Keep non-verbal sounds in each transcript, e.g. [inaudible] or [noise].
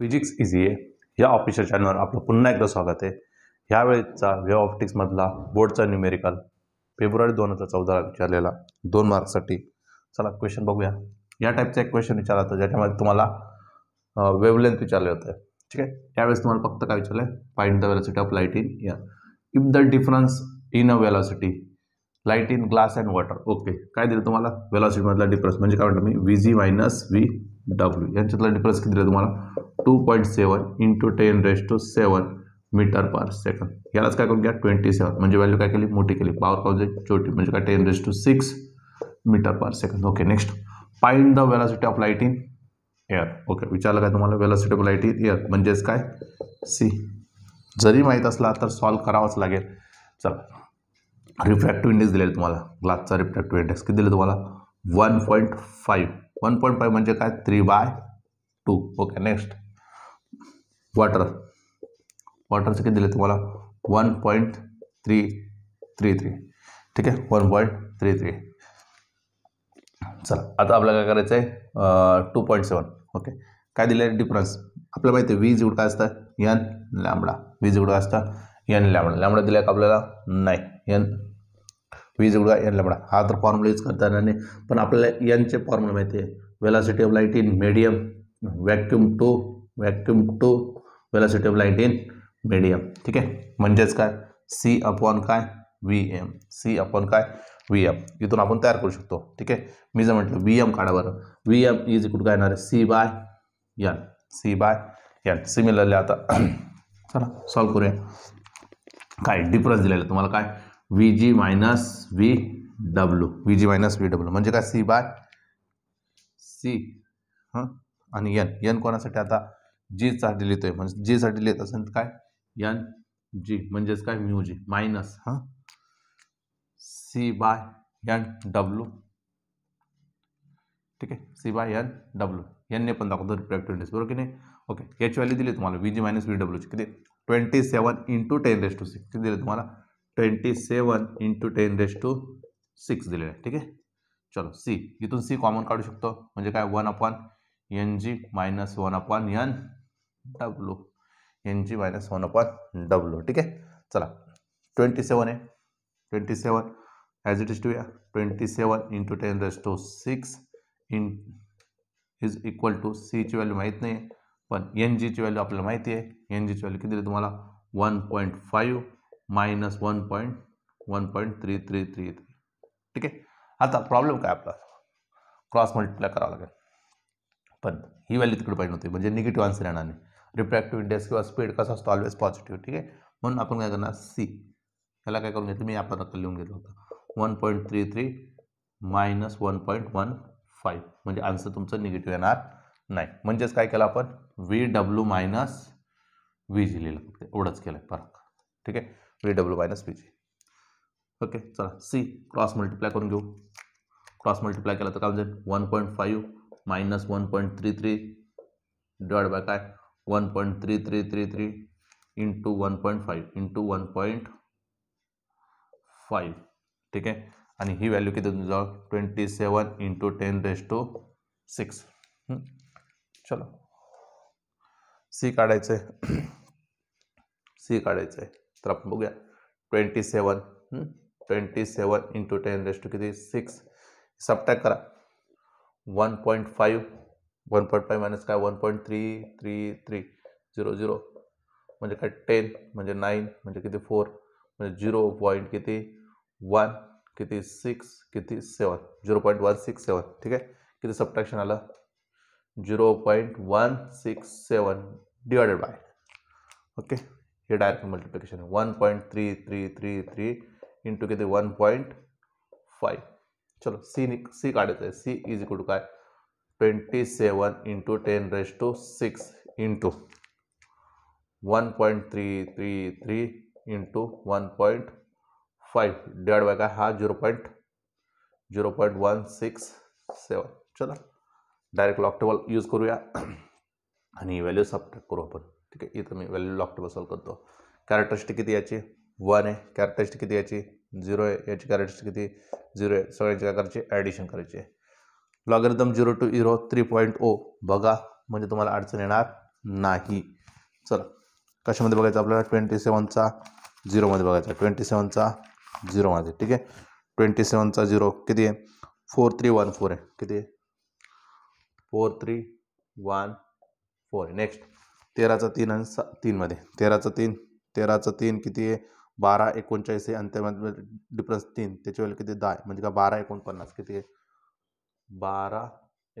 Physics easy आहे या official चॅनलवर आपलं पुन्हा एकदा स्वागत आहे ह्यावेळेचा व्ह्यू ऑप्टिक्समधला बोर्डचा न्यूमेरिकल फेब्रुवारी दोन हजार चौदाला विचारलेला दोन मार्क्ससाठी चला क्वेश्चन बघूया या टाईपचा एक क्वेश्चन विचारला होता ज्याच्यामध्ये तुम्हाला वेवलेंथ विचारले होते ठीक आहे यावेळेस तुम्हाला फक्त काय विचारलं आहे find the velocity of light in या if the difference in a velocity light in glass and water okay काय दिलं तुम्हाला वेलॉसिटीमधला डिफरन्स म्हणजे काय म्हणतो मी V G minus V W यांच्यातला डिफरन्स किती दिलं तुम्हाला two point seven into ten raise two seven metre per second यालाच काय करून घ्या ट्वेंटी सेवन म्हणजे व्हॅल्यू काय केली मोठी केली पॉवर पावजे छोटी म्हणजे काय ten raise to six metre per second okay next find the velocity of light in air okay विचारलं काय तुम्हाला velocity of light in air म्हणजेच काय सी जरी माहीत असला तर सॉल्व करावाच लागेल चला रिफ्रॅक्टिव्ह इंडेक्स दिलेला तुम्हाला ग्लासचा रिफ्रॅक्टिव्ह इंडेक्स किती दिले तुम्हाला one point five one point five म्हणजे काय three by two okay next water वॉटरचं किती दिलं तुम्हाला one point three three three ठीक आहे वन पॉईंट थ्री थ्री चला आता आपल्याला काय करायचं आहे टू पॉईंट सेवन ओके काय दिलं आहे डिफरन्स आपल्याला माहिती आहे वीज काय असतं यन लॅमडा वीज काय असतं यन लॅमडा लॅमडा दिला का आपल्याला नाही यन वीज उडका यन लॅमडा हा तर फॉर्म्युला यूज करता येणार नाही पण आपल्याला यनचे फॉर्म्युला माहिती आहे velocity of light in medium vacuum to vacuum to velocity of light in medium ठीक आहे म्हणजेच काय सी अपॉन काय व्ही एम सी अपॉन काय व्ही एम इथून आपण तयार करू शकतो ठीक आहे मी जर म्हटलं व्ही एम काढा बरं व्ही एम इज इकूट काय येणार आहे C by N C by N similarly आता [clears throat] चला सॉल्व करूया काय डिफरन्स दिलेला तुम्हाला काय V G minus V W V G minus V W म्हणजे काय सी बाय सी हां आणि एन यन कोणासाठी आता जेसाठी लिहितोय म्हणजे जेसाठी लिहित असेल तर काय यान जी म्हणजेच काय म्यू जी मायनस हाँ सी बाय यान डब्ल्यू ठीक है सी बाय यान डब्ल्यू यांनी पण दाखवतो रिप्रॅक्टिव्हिटीज बरबर की नहीं ओके याची वैल्यू दी तुम्हारा V G minus V W ची twenty seven into ten raise to six दिल तुम्हारा twenty seven into ten raise to six दिल ठीक है चलो सी इतना सी कॉमन काड़ू शको मे one upon N G minus one upon N W N G minus one upon W ठीक आहे चला ट्वेंटी सेवन आहे twenty seven as it is to या twenty seven into ten raise to six in is equal to सीची value माहीत नाही आहे पण एन जीची व्हॅल्यू आपल्याला माहिती आहे एन जीची व्हॅल्यू किती दिली तुम्हाला one point five minus one point one point three three three three ठीक आहे आता प्रॉब्लेम काय आपला क्रॉस मल्टिप्लाय करावा लागेल पण ही व्हॅल्यू तिकडे पाहिजे नव्हती म्हणजे निगेटिव्ह आन्सर येणार नाही रिफ्रॅक्टिव्ह इंडेक्स किंवा स्पीड कसा असतो ऑलवेज पॉझिटिव्ह ठीक आहे म्हणून आपण काय करणार सी ह्याला काय करून घेतलं मी आपण आता लिहून घेतलं होतं one point three three minus one point one five म्हणजे आन्सर तुमचं निगेटिव्ह येणार नाही म्हणजेच काय केलं आपण V W minus V G लिहिलं फक्त एवढंच केलं आहे फरक ठीक आहे V W minus V G okay चला सी क्रॉस मल्टिप्लाय करून घेऊ क्रॉस मल्टिप्लाय केला तर काय म्हणजे one point five minus one point three three divide by काय one point three three three three into one point five into one point five ठीक है आणि ही value twenty seven into ten raise to six चलो C का C का आहे twenty seven twenty seven into ten raise to कि six सब टैक करा one point five one point five minus का one point three three three zero zero मजे का टेन मजे नाइन मजे किती फोर म्हणजे जीरो पॉइंट किती वन किती सिक्स किती seven zero point one six seven ठीक है कि सब्ट्रैक्शन आल zero point one six seven divided by okay ये direct multiplication one point three three three three into कि वन पॉइंट फाइव चलो सी सी काड़ा है सी इज इक्वल टू है? Twenty seven into ten raise to six into one point three three three into one point five divide by काय हा zero point zero point one six seven चला direct log table use करूया [clears throat] आणि value subtract करू आपण ठीक आहे इथं मी व्हॅल्यू लॉक टेबल सॉल्व करतो कॅरेक्टरिस्टिक किती याची वन आहे कॅरेक्टरिस्टिक किती यायची झिरो आहे याची कॅरेक्टरिस्टिक किती झिरो आहे सगळ्यांची काय करायची ॲडिशन करायची आहे logarithm zero two zero three point O बघा म्हणजे तुम्हाला अडचण येणार नाही चला कशामध्ये बघायचं आपल्याला ट्वेंटी सेवनचा झिरोमध्ये बघायचा ट्वेंटी सेवनचा झिरोमध्ये ठीक आहे ट्वेंटी सेवनचा झिरो किती आहे फोर थ्री वन फोर आहे किती आहे फोर थ्री वन फोर आहे नेक्स्ट तेराचा तीन आणि सा तीनमध्ये तेराचा तीन तेराचा तीन किती आहे बारा एकोणचाळीस आहे आणि त्यामध्ये डिफरन्स तीन त्याच्यावेळेला वेळेला किती दहा म्हणजे का बारा एकोणपन्नास किती आहे बारा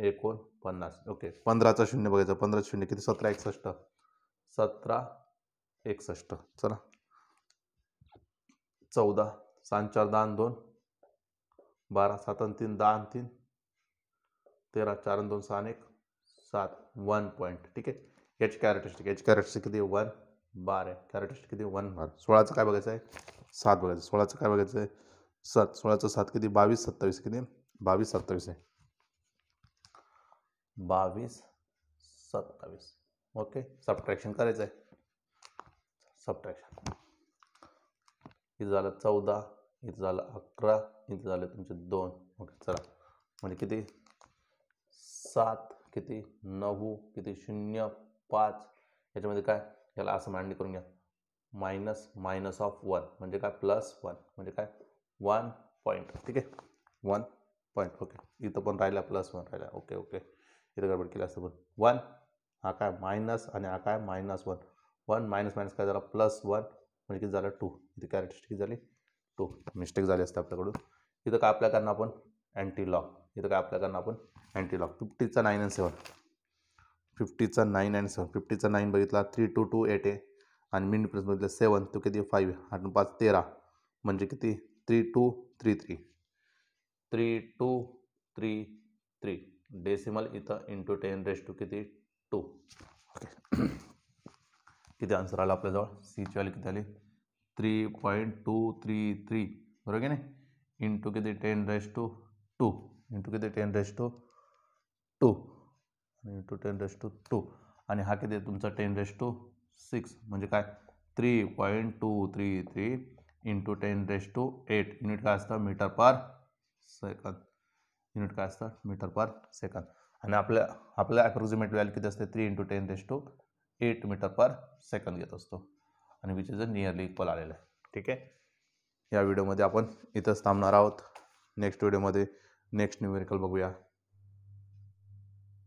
एकोण पन्नास ओके पंधराचा शून्य बघायचं पंधरा शून्य किती सतरा एकसष्ट सतरा एकसष्ट चला चौदा चार दान दोन बारा सात तीन दहा तीन तेरा चार दोन सहा एक सात वन पॉईंट ठीक आहे एच कॅरेटिस्टिक एच कॅरेटिस्टिक किती वन बारा कॅरेटिस्टिक किती वन बार सोळाचं काय बघायचं आहे सात बघायचं सोळाचं काय बघायचं आहे सात सोळाचं सात किती बावीस सत्तावीस किती बावीस सत्तावीस आहे बावीस सत्तावीस ओके सबट्रॅक्शन करायचं आहे सबट्रॅक्शन इथं झालं चौदा इथं झालं अकरा इथं झालं तुमचे दोन ओके चला म्हणजे किती सात किती नऊ किती शून्य पाच याच्यामध्ये काय याला असं मांडणी करून घ्या मायनस मायनस ऑफ वन म्हणजे काय प्लस वन म्हणजे काय वन पॉईंट ठीक आहे वन पॉईंट ओके इथं पण राहिला प्लस वन राहिला ओके ओके इथं गडबड केली असतं पण वन हा काय मायनस आणि हा काय minus one one minus minus काय झाला प्लस वन म्हणजे किती झालं टू इथे कॅरेक्टरिस्टिक झाली टू मिस्टेक झाली असते आपल्याकडून इथं काय आपल्या आपण अँटी लॉक इथं काय आपल्या आपण अँटी लॉक फिफ्टीचा नाईन अँड सेवन फिफ्टीचा नाईन अँड सेवन फिफ्टीचा नाईन बघितला थ्री टू टू एट आहे आणि मिन डिफरन्स बघितलं सेवन तो किती फाईव्ह आठ पाच तेरा म्हणजे किती three two three three three two three three decimal इथं इंटू टेन रेस टू किती टू ओके [clears throat] किती आन्सर आला आपल्याजवळ सी व्हॅल्यू किती आली three point two three three बरोबर की नाही इंटू किती ten raise to two into किती टेन रेस टू टू आणि into ten raise to two आणि हा किती तुमचा टेन रेस टू सिक्स म्हणजे काय three point two three three into ten raise to eight unit काय असतं मीटर पर सेकंद युनिट काय असतं मीटर पर सेकंद आणि आपल्या आपल्या ॲप्रॉक्झिमेट व्हॅल्यू किती असते three into ten raise to eight metre per second घेत असतो आणि which is a nearly equal आलेलं आहे ठीक आहे या व्हिडिओमध्ये आपण इथंच थांबणार आहोत नेक्स्ट व्हिडिओमध्ये नेक्स्ट न्यूमेरिकल बघूया